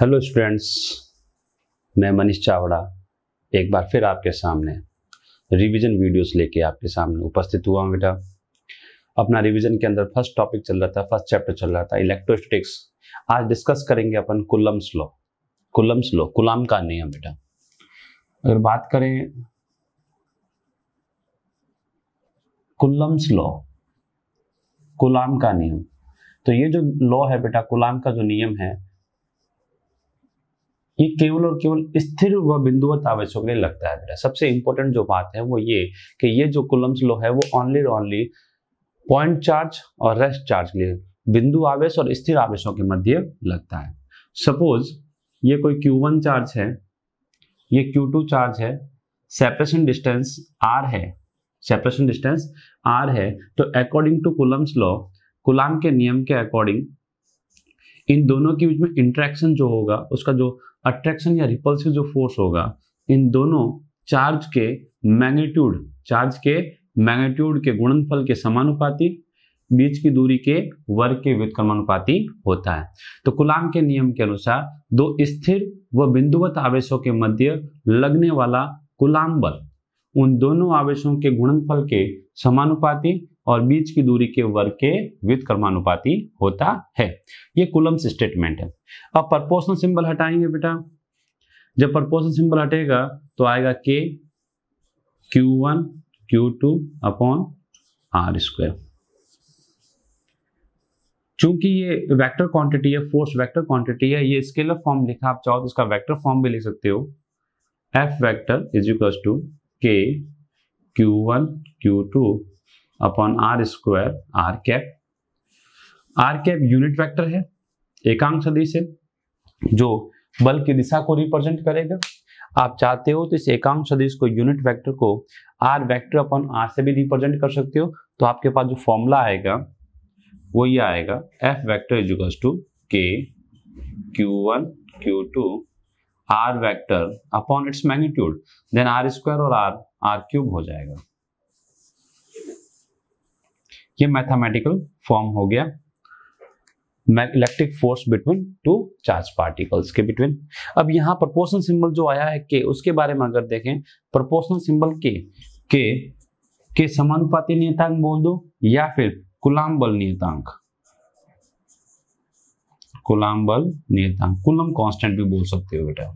hello students मैं मनीष चावड़ा एक बार फिर आपके सामने रिवीजन वीडियोस लेके आपके सामने उपस्थित हुआ हूँ बेटा अपना रिवीजन के अंदर फर्स्ट टॉपिक चल रहा था फर्स्ट चैप्टर चल रहा था इलेक्ट्रोस्टिक्स आज डिस्कस करेंगे अपन Coulomb's law Coulomb's law Coulomb का नियम बेटा अगर बात करें कुलम्स लॉ कुलाम का नियम तो ये जो लॉ है बेटा कुलाम का जो नियम है ये केवल और केवल स्थिर व बिंदुवत आवेशों के लिए लगता है बेटा सबसे इंपॉर्टेंट जो बात है वो ये कि ये जो कुलम्स लो है वो ऑनली और ऑनली पॉइंट चार्ज और रेस्ट चार्ज के लिए बिंदु आवेश और स्थिर आवेशों के मध्य लगता है सपोज ये कोई Q1 चार्ज है ये Q2 चार्ज है सेपरेशन डिस्टेंस आर है सेपरेशन डिस्टेंस आर है तो according to Coulomb's law Coulomb के नियम के अकॉर्डिंग इन दोनों के बीच में इंट्रैक्शन जो होगा उसका जो अट्रैक्शन या रिपल्सिव जो फोर्स होगा इन दोनों चार्ज के मैग्नीट्यूड चार्ज के मैग्नीट्यूड के गुणनफल के समानुपाती बीच की दूरी के वर्ग के व्युत्क्रमानुपाती होता है तो कुलाम के नियम के अनुसार दो स्थिर व बिंदुवत आवेशों के मध्य लगने वाला कुलाम बल उन दोनों आवेशों के गुणनफल के समानुपाती और बीच की दूरी के वर्ग के विद कर्मानुपाती होता है ये कुलम्स स्टेटमेंट है अब प्रपोर्शनल सिंबल हटाएंगे बेटा जब प्रपोर्शनल सिंबल हटेगा तो आएगा K Q one Q two upon are square चूंकि ये वेक्टर क्वांटिटी है फोर्स वेक्टर क्वांटिटी है ये स्केलर फॉर्म लिखा आप चाहो तो इसका वेक्टर फॉर्म भी लिख सकते हो F vector is equal to K Q one Q two upon are square r cap r cap unit vector है एकांक सदिश है जो बल की दिशा को रिप्रेजेंट करेगा आप चाहते हो तो इस एकांक सदिश को यूनिट वेक्टर को आर वेक्टर अपॉन आर से भी रिप्रेजेंट कर सकते हो तो आपके पास जो फॉर्मूला आएगा वो ये आएगा F vector equals to K Q one Q two r vector upon its magnitude then r square और आर आर क्यूब हो जाएगा ये मैथमेटिकल फॉर्म हो गया electric force between two charge particles के बिटवीन अब यहाँ प्रपोर्शन सिंबल जो आया है के उसके बारे में अगर देखें प्रपोर्शन सिंबल के के के समानुपाती नियतांक बोल दो या फिर कुलाम बल नियतांक कुलाम बल नियतांक कुलम कांस्टेंट भी बोल सकते हो बेटा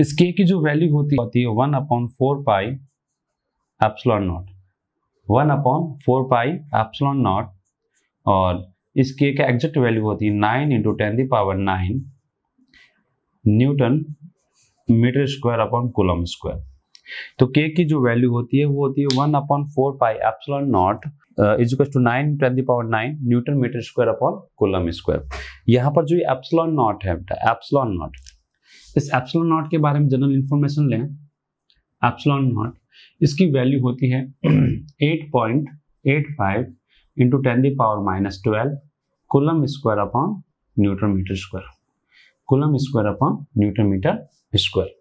इस के की जो वैल्यू होती है one upon four pi epsilon naught one upon four pi epsilon naught और इस के का एग्जैक्ट वैल्यू होती है nine into ten the power nine newton metre square upon coulomb square तो के की जो वैल्यू होती है वो होती है one upon four pi epsilon naught equal to nine ten the power nine newton metre square upon coulomb square यहाँ पर जो एप्सलॉन नॉट है बेटा एप्सलॉन नॉट इस एप्सलॉन नॉट के बारे में जनरल इन्फॉर्मेशन लें एप्सलॉन नॉट इसकी वैल्यू होती है eight point eight five into ten the power minus twelve coulomb square upon newton metre square coulomb square upon newton metre square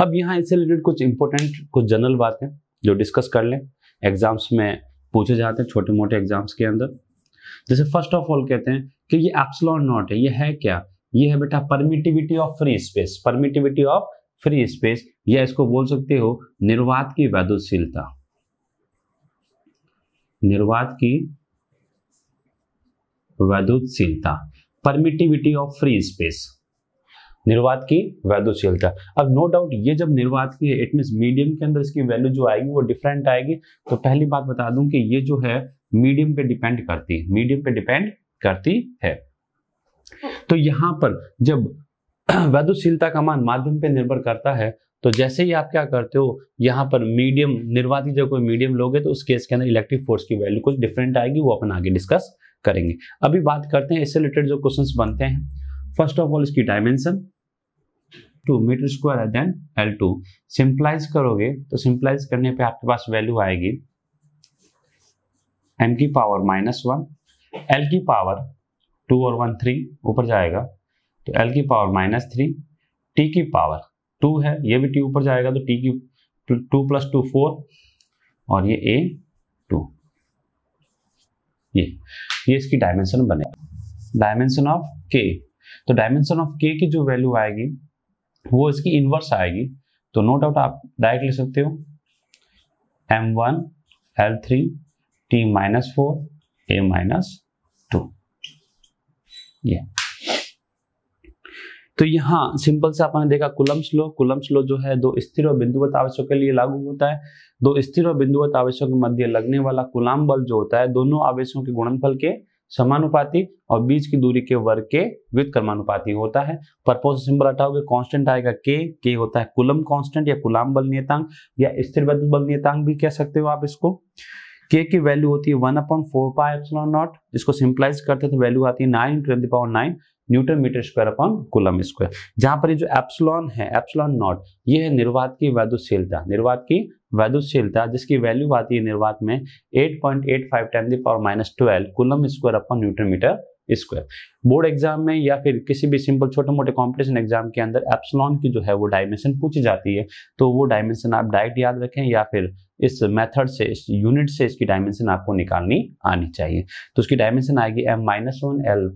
अब यहाँ इससे रिलेटेड कुछ इंपॉर्टेंट कुछ जनरल बातें जो डिस्कस कर लें एग्जाम्स में पूछे जाते हैं छोटे मोटे एग्जाम्स के अंदर जैसे फर्स्ट ऑफ ऑल कहते हैं कि ये एप्सलॉन नॉट है ये है क्या ये है बेटा permittivity of free space permittivity of free space या इसको बोल सकते हो निर्वात की वैद्यशीलता निर्वात की वैधुशीलता परमिटिविटी ऑफ फ्री स्पेस निर्वात की वैधुशीलता अब नो डाउट ये जब निर्वात की है इट मीन मीडियम के अंदर इसकी वैल्यू जो आएगी वो डिफरेंट आएगी तो पहली बात बता दूं कि ये जो है मीडियम पे डिपेंड करती है मीडियम पे डिपेंड करती है तो यहां पर जब वैधुशीलता का मान माध्यम पे निर्भर करता है तो जैसे ही आप क्या करते हो यहाँ पर मीडियम निर्वाधित जो कोई मीडियम लोगे तो उस केस के अंदर इलेक्ट्रिक फोर्स की वैल्यू कुछ डिफरेंट आएगी वो अपन आगे डिस्कस करेंगे अभी बात करते हैं इससे रिलेटेड जो क्वेश्चन बनते हैं फर्स्ट ऑफ ऑल इसकी डायमेंशन टू मीटर स्क्वायर है देन एल टू सिंप्लाइज करोगे तो सिंप्लाइज करने पे आपके पास वैल्यू आएगी एम की पावर माइनस वन एल की पावर टू और वन थ्री ऊपर जाएगा तो एल की पावर माइनस थ्री टी की पावर टू है ये भी टी ऊपर जाएगा तो टी की टू प्लस टू फोर और ये ए टू ये ये इसकी डायमेंशन बने डायमेंशन ऑफ के तो डायमेंशन ऑफ के की जो वैल्यू आएगी वो इसकी इन्वर्स आएगी तो नो डाउट आप डायरेक्ट ले सकते हो M one L three T minus four A minus two ये तो यहाँ सिंपल से आपने देखा कुलम्स लो कुलम्स लो जो है दो स्थिर और बिंदुवत आवेशों के लिए लागू होता है दो स्थिर और बिंदुवत आवेशों के मध्य लगने वाला कुलाम बल जो होता है दोनों आवेशों के गुणनफल के समानुपाती और बीच की दूरी के वर्ग के व्युतक्रमानुपाती होता है परपोज सिंपल हटाओगे कांस्टेंट आएगा के के होता है कुलम कांस्टेंट या कुलाम बल नियतांक या स्थिर बल नियतांक भी कह सकते हो आप इसको के की वैल्यू होती है one upon four pi naught इसको सिंप्लाइज करते थे वैल्यू आती है nine twenty power nine newton metre square upon coulomb square जहां पर ये जो एप्सलॉन है एप्सलॉन नॉट ये है निर्वात की वैधुशीलता निर्वात की वैधुशीलता जिसकी वैल्यू आती है निर्वात में 8.85 point eight five ten the power minus twelve coulomb square upon newton metre square board exam में या फिर किसी भी सिंपल छोटे मोटे कॉम्पिटिशन एग्जाम के अंदर एप्सलॉन की जो है वो डायमेंशन पूछी जाती है तो वो डायमेंशन आप डायरेक्ट याद रखें या फिर इस मेथड से इस यूनिट से इसकी डायमेंशन आपको निकालनी आनी चाहिए तो उसकी डायमेंशन आएगी M minus one L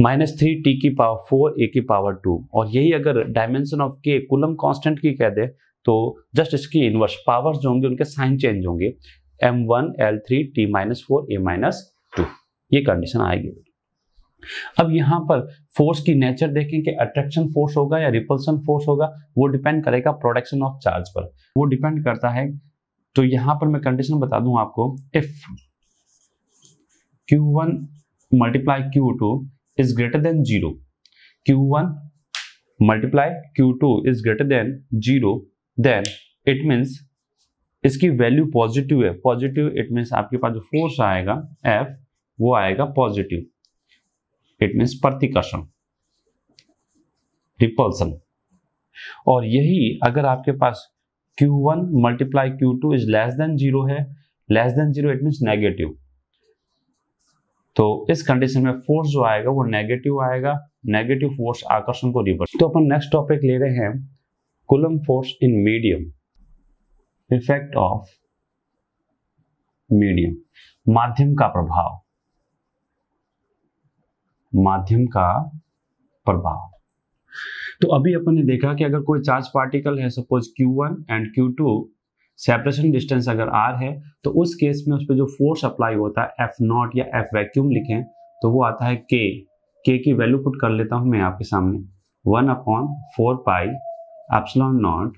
minus three T की पावर फोर ए की पावर टू और यही अगर dimension of K coulomb constant की कह दे तो जस्ट इसकी इनवर्स पावर्स जो होंगे उनके साइन चेंज होंगे M one L three T minus four A minus two ये कंडीशन आएगी अब यहाँ पर फोर्स की नेचर देखें कि अट्रैक्शन फोर्स होगा या रिपल्सन फोर्स होगा वो डिपेंड करेगा प्रोडक्शन ऑफ चार्ज पर वो डिपेंड करता है तो यहाँ पर मैं कंडीशन बता दूं आपको if Q one multiply Q two than zero Q one multiply Q two is greater than zero then it means इसकी वैल्यू पॉजिटिव है पॉजिटिव इट मीन्स आपके पास जो फोर्स आएगा एफ वो आएगा पॉजिटिव इट मीन्स प्रतिकर्षण रिपल्सन और यही अगर आपके पास Q1 one multiply Q two is less than zero है less than zero it means negative तो इस कंडीशन में फोर्स जो आएगा वो नेगेटिव आएगा नेगेटिव फोर्स आकर्षण को रिवर्स तो अपन नेक्स्ट टॉपिक ले रहे हैं coulomb force in medium effect of medium माध्यम का प्रभाव माध्यम का प्रभाव तो अभी अपन ने देखा कि अगर कोई चार्ज पार्टिकल है suppose Q1 and Q2 separation distance अगर आर है तो उस केस में उस पर जो फोर्स अप्लाई होता है एफ नॉट या एफ वैक्यूम लिखें तो वो आता है के के की वैल्यू पुट कर लेता हूं मैं आपके सामने one upon four pi epsilon naught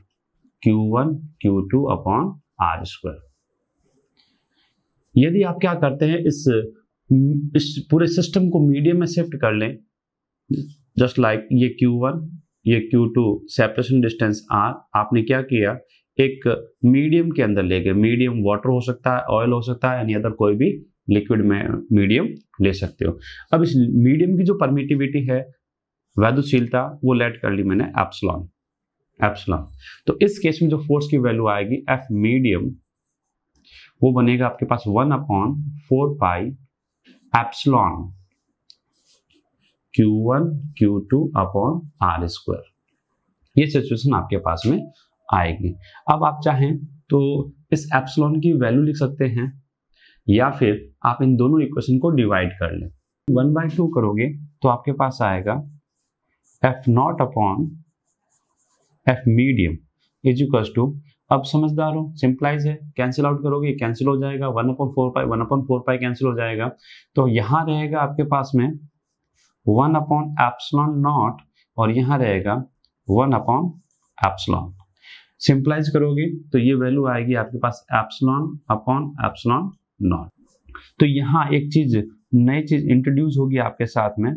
Q one Q two upon are square यदि आप क्या करते हैं इस इस पूरे सिस्टम को मीडियम में शिफ्ट कर लें जस्ट लाइक like ये वन ये Q two separation distance R आपने क्या किया एक मीडियम के अंदर ले गए मीडियम वाटर हो सकता है ऑयल हो सकता है यानी अदर कोई भी लिक्विड में मीडियम ले सकते हो अब इस मीडियम की जो परमिटिविटी है वैधुशीलता वो लेट कर ली मैंने एप्सलॉन एप्सलॉन तो इस केस में जो फोर्स की वैल्यू आएगी एफ मीडियम वो बनेगा आपके पास one upon four pi epsilon Q one Q two upon are square ये सिचुएशन आपके पास में आएगी अब आप चाहें तो इस एप्सलॉन की वैल्यू लिख सकते हैं या फिर आप इन दोनों इक्वेशन को डिवाइड कर लें वन बाई टू करोगे तो आपके पास आएगा F naught upon F medium is equal to अब समझदार हो सिंप्लाइज है कैंसिल आउट करोगे कैंसिल हो जाएगा one upon four pi one upon four pi cancel हो जाएगा तो यहाँ रहेगा आपके पास में वन अपॉन एप्सलॉन नॉट और यहाँ रहेगा वन अपॉन एप्सलॉन सिंप्लाइज करोगे तो ये वैल्यू आएगी आपके पास एप्सलॉन अपॉन एप्सलॉन नॉट तो यहां एक चीज नई चीज इंट्रोड्यूस होगी आपके साथ में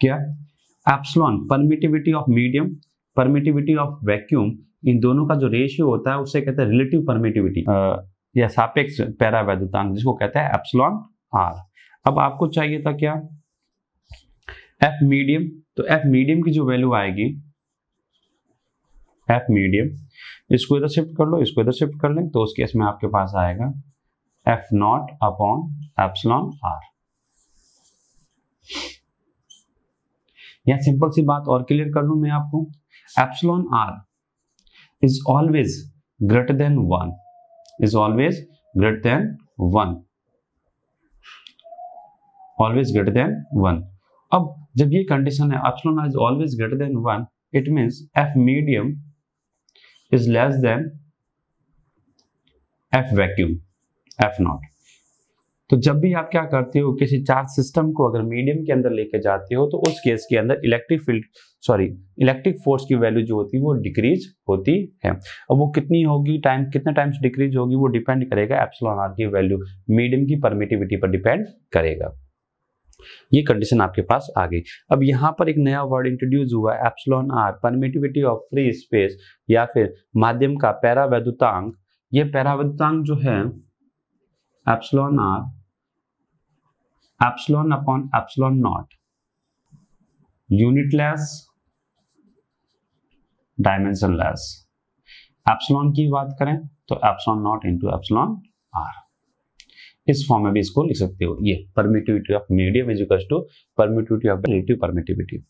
क्या epsilon permittivity of medium permittivity of vacuum इन दोनों का जो रेशियो होता है उसे कहते हैं रिलेटिव परमिटिविटी या सापेक्ष पैरावैद्युतांक जिसको कहते हैं एप्सलॉन आर अब आपको चाहिए था क्या एफ मीडियम तो एफ मीडियम की जो वैल्यू आएगी एफ मीडियम इसको इधर शिफ्ट कर लो इसको इधर शिफ्ट कर लें तो उस केस में आपके पास आएगा F naught upon epsilon R यह सिंपल सी बात और क्लियर कर लू मैं आपको epsilon R is always greater than one is always greater than one always greater than one अब जब ये कंडीशन है epsilon R is always greater than one it means F medium is less than F vacuum F naught तो जब भी आप क्या करते हो किसी चार्ज सिस्टम को अगर मीडियम के अंदर लेके जाते हो तो उस केस के अंदर electric field sorry electric force की वैल्यू जो होती है वो डिक्रीज होती है अब वो कितनी होगी टाइम कितने टाइम डिक्रीज होगी वो डिपेंड करेगा एप्सलॉन आर की वैल्यू मीडियम की परमिटिविटी पर डिपेंड करेगा ये कंडीशन आपके पास आ गई अब यहाँ पर एक नया वर्ड इंट्रोड्यूस हुआ है epsilon R permittivity of free space या फिर माध्यम का पैरावैद्युतांक ये पैरावैद्युतांक जो है epsilon R epsilon upon epsilon naught unitless dimensionless epsilon की बात करें तो epsilon naught into epsilon R इस फॉर्म में भी इसको लिख सकते हो ये permittivity of medium is equal to permittivity of relative permittivity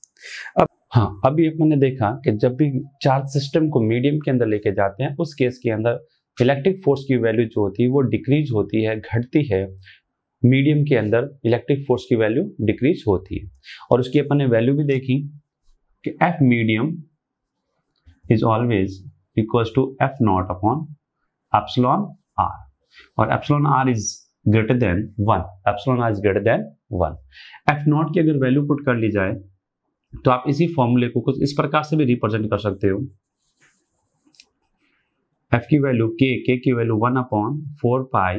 अब हाँ अभी मैंने देखा कि जब भी चार्ज सिस्टम को मीडियम के अंदर लेके जाते हैं उस केस के अंदर इलेक्ट्रिक फोर्स की वैल्यू जो होती है वो डिक्रीज होती है घटती है मीडियम के अंदर इलेक्ट्रिक फोर्स की वैल्यू डिक्रीज होती है और उसकी अपन ने वैल्यू भी देखी कि F medium is always equals to F naught upon epsilon R और epsilon R is greater than one epsilon R is greater than one F naught की अगर वैल्यू पुट कर ली जाए तो आप इसी फॉर्मूले को कुछ इस प्रकार से भी रिप्रेजेंट कर सकते हो एफ की वैल्यू के के की value one upon four pi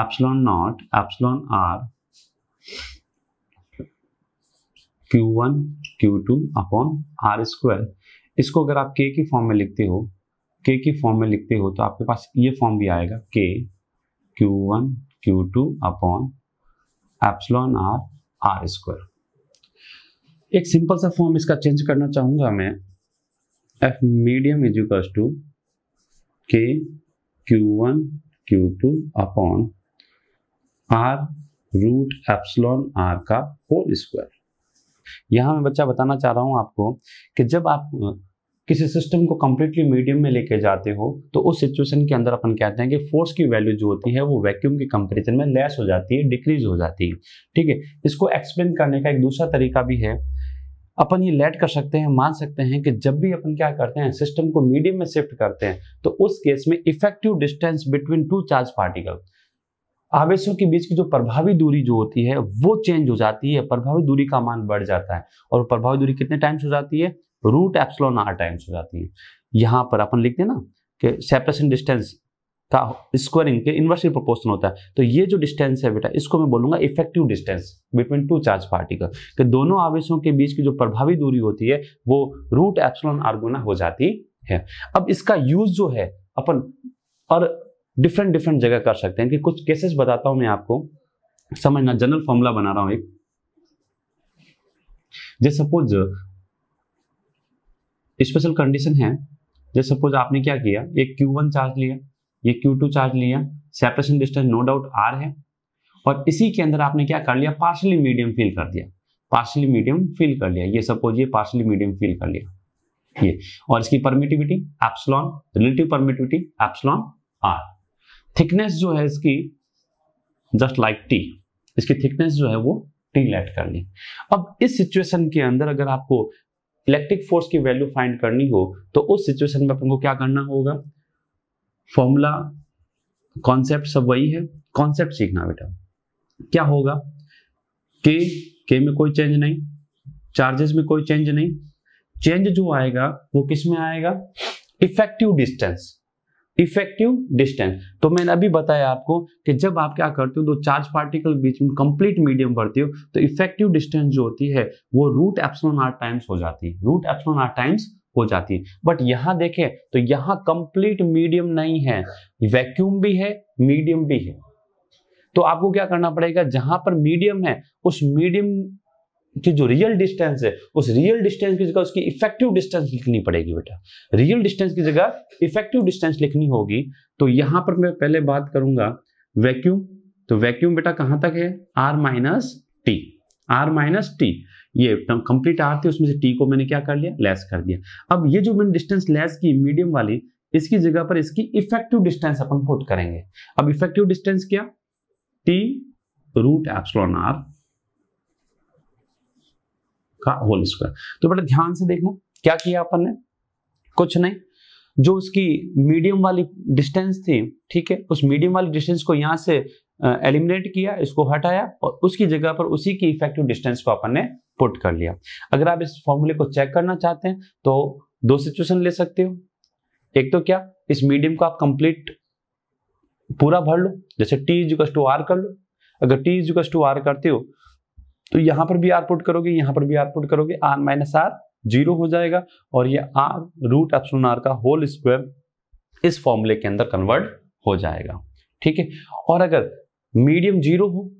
epsilon naught epsilon R Q one Q two upon are square इसको अगर आप के की फॉर्म में लिखते हो के की फॉर्म में लिखते हो तो आपके पास ये फॉर्म भी आएगा K Q Q2 upon epsilon R R square एक सिंपल सा फॉर्म इसका चेंज करना चाहूंगा मैं F medium is equals to K Q one Q two upon R root epsilon R का होल स्क्वायर यहां मैं बच्चा बताना चाह रहा हूँ आपको कि जब आप किसी सिस्टम को कम्प्लीटली मीडियम में लेके जाते हो तो उस सिचुएशन के अंदर अपन कहते हैं कि फोर्स की वैल्यू जो होती है वो वैक्यूम के कंपेरिजन में लेस हो जाती है डिक्रीज हो जाती है ठीक है इसको एक्सप्लेन करने का एक दूसरा तरीका भी है अपन ये लेट कर सकते हैं मान सकते हैं कि जब भी अपन क्या करते हैं सिस्टम को मीडियम में शिफ्ट करते हैं तो उस केस में effective distance between two charge particle आवेशों के बीच की जो प्रभावी दूरी जो होती है वो चेंज हो जाती है प्रभावी दूरी का मान बढ़ जाता है और प्रभावी दूरी कितने टाइम्स हो जाती है रूट एप्सलोन आर टाइम्स हो जाती है यहाँ पर अपन लिखते हैं ना कि सेपरेशन डिस्टेंस का स्क्वायरिंग के इन्वर्सली प्रोपोर्शन होता है तो ये जो डिस्टेंस है बेटा इसको मैं बोलूंगा effective distance between two charge particle कि दोनों आवेशों के बीच की जो प्रभावी दूरी होती है वो रूट एप्सलोन आर गुना हो जाती है अब इसका यूज जो है अपन और डिफरेंट डिफरेंट जगह कर सकते हैं कि कुछ केसेस बताता हूं मैं आपको समझना जनरल फॉर्मूला बना रहा हूं एक जैसे सपोज स्पेशल कंडीशन है जैसे सपोज आपने क्या किया ये Q1 चार्ज लिया ये Q2 चार्ज लिया separation distance no doubt R है और इसी के अंदर आपने क्या कर लिया पार्शली मीडियम फिल कर दिया पार्शली मीडियम फिल कर लिया ये सपोज ये पार्शली मीडियम फिल कर लिया ये और इसकी permittivity epsilon relative permittivity epsilon R thickness जो है इसकी जस्ट लाइक टी इसकी थिकनेस जो है वो टी लेट कर ली अब इस सिचुएशन के अंदर अगर आपको इलेक्ट्रिक फोर्स की वैल्यू फाइंड करनी हो तो उस सिचुएशन में अपन को क्या करना होगा फॉर्मूला कॉन्सेप्ट सब वही है कॉन्सेप्ट सीखना बेटा क्या होगा के के में कोई चेंज नहीं चार्जेस में कोई चेंज नहीं चेंज जो आएगा वो किस में आएगा इफेक्टिव डिस्टेंस इफेक्टिव डिस्टेंस तो मैंने अभी बताया आपको कि जब आप क्या करते हो दो चार्ज पार्टिकल बीच में कंप्लीट मीडियम भरते हो तो इफेक्टिव डिस्टेंस जो होती है वो रूट एप्सलॉन आर टाइम्स हो जाती है रूट एप्सलॉन आर टाइम्स हो जाती है बट यहां देखें तो यहां कंप्लीट मीडियम नहीं है वैक्यूम भी है मीडियम भी है तो आपको क्या करना पड़ेगा जहां पर मीडियम है उस मीडियम कि जो रियल डिस्टेंस है उस रियल डिस्टेंस की जगह उसकी इफेक्टिव डिस्टेंस लिखनी पड़ेगी बेटा रियल डिस्टेंस की जगह इफेक्टिव डिस्टेंस लिखनी होगी तो यहां पर मैं पहले बात करूंगा वैक्यूम तो वैक्यूम बेटा कहां तक है R minus T R minus T ये कंप्लीट आर थी उसमें से टी को मैंने क्या कर लिया लेस कर दिया अब ये जो मैंने डिस्टेंस लेस की मीडियम वाली इसकी जगह पर इसकी इफेक्टिव डिस्टेंस अपन पुट करेंगे अब इफेक्टिव डिस्टेंस क्या टी रूट एप्सलॉन आर का होल स्क्वायर तो बेटा ध्यान से देखना क्या किया अपन ने कुछ नहीं जो उसकी मीडियम वाली डिस्टेंस थी ठीक है उस मीडियम वाली डिस्टेंस को यहां से एलिमिनेट किया इसको हटाया और उसकी जगह पर उसी की इफेक्टिव डिस्टेंस को अपन ने पुट कर लिया अगर आप इस फॉर्मूले को चेक करना चाहते हैं तो दो सिचुएशन ले सकते हो एक तो क्या इस मीडियम को आप कंप्लीट पूरा भर लो जैसे टी इज टू आर कर लो अगर टी इज टू आर करते हो तो यहां पर भी आर पुट करोगे यहां पर भी आर पुट करोगे आर माइनस आर जीरो हो जाएगा और ये आर रूट एप्सलून आर का होल स्क्वायर इस फॉर्मूले के अंदर कन्वर्ट हो जाएगा ठीक है और अगर मीडियम जीरो हो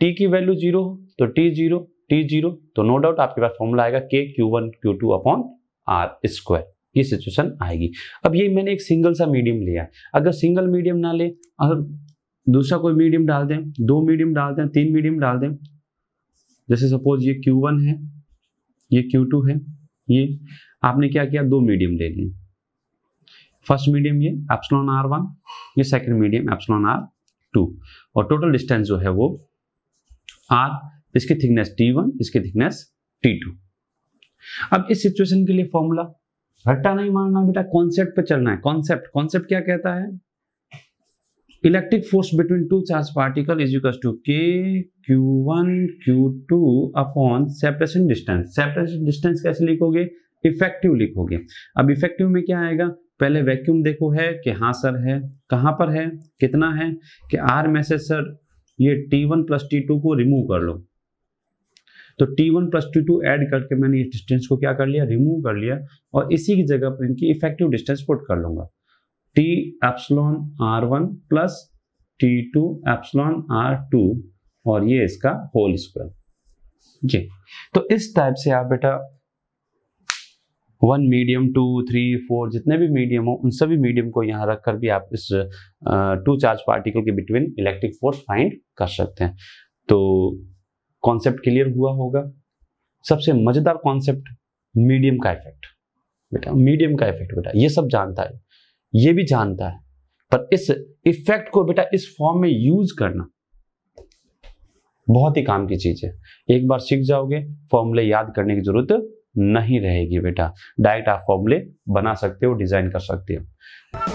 टी की वैल्यू जीरो हो तो टी जीरो टी जीरो तो नो डाउट आपके पास फॉर्मूला आएगा K Q one Q two upon are square ये सिचुएशन आएगी अब ये मैंने एक सिंगल सा मीडियम लिया अगर सिंगल मीडियम ना ले अगर दूसरा कोई मीडियम डाल दें दो मीडियम डाल दें तीन मीडियम डाल दें जैसे सपोज ये क्यू वन है ये क्यू टू है ये आपने क्या किया दो मीडियम ले लिए फर्स्ट मीडियम ये एप्सलॉन आर वन ये second medium epsilon R two और टोटल डिस्टेंस जो है वो आर इसकी थिकनेस टी वन इसकी थिकनेस टी टू अब इस सिचुएशन के लिए फॉर्मूला घट्टा नहीं मारना बेटा कॉन्सेप्ट पे चलना है कॉन्सेप्ट कॉन्सेप्ट क्या कहता है electric force between two charge particle is equal to K Q one Q two upon separation distance separation distance कैसे लिखोगे इफेक्टिव लिखोगे अब इफेक्टिव में क्या आएगा पहले वैक्यूम देखो है कि हाँ सर है कहाँ पर है कितना है कि आर में से सर ये T one plus T two को रिमूव कर लो तो T one plus T two add करके मैंने इस डिस्टेंस को क्या कर लिया रिमूव कर लिया और इसी की जगह पर इनकी इफेक्टिव डिस्टेंस पुट कर लूंगा T epsilon R one plus T two epsilon R two और ये इसका होल स्क्वायर जी तो इस टाइप से आप बेटा one medium two three four जितने भी मीडियम हो उन सभी मीडियम को यहाँ रखकर भी आप इस टू चार्ज पार्टिकल के बिटवीन इलेक्ट्रिक फोर्स फाइंड कर सकते हैं तो कॉन्सेप्ट क्लियर हुआ होगा सबसे मजेदार कॉन्सेप्ट मीडियम का इफेक्ट बेटा मीडियम का इफेक्ट बेटा ये सब जानता है ये भी जानता है पर इस इफेक्ट को बेटा इस फॉर्म में यूज करना बहुत ही काम की चीज है एक बार सीख जाओगे फॉर्मूले याद करने की जरूरत नहीं रहेगी बेटा डायरेक्ट आप फॉर्मूले बना सकते हो डिजाइन कर सकते हो